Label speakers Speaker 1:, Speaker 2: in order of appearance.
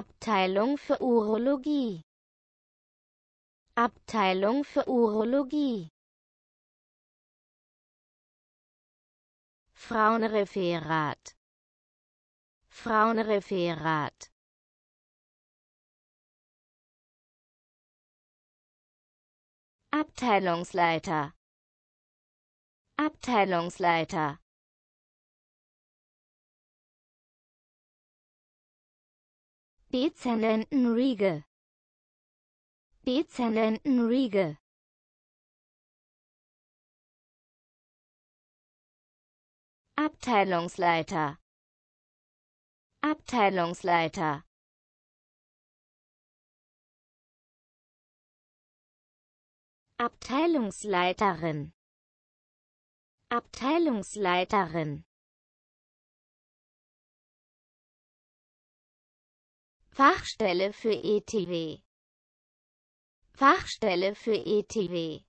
Speaker 1: Abteilung für Urologie Abteilung für Urologie Frauenreferat Frauenreferat Abteilungsleiter Abteilungsleiter dezernenten Riege dezernenten Riege Abteilungsleiter Abteilungsleiter Abteilungsleiterin Abteilungsleiterin Fachstelle für ETW Fachstelle für ETW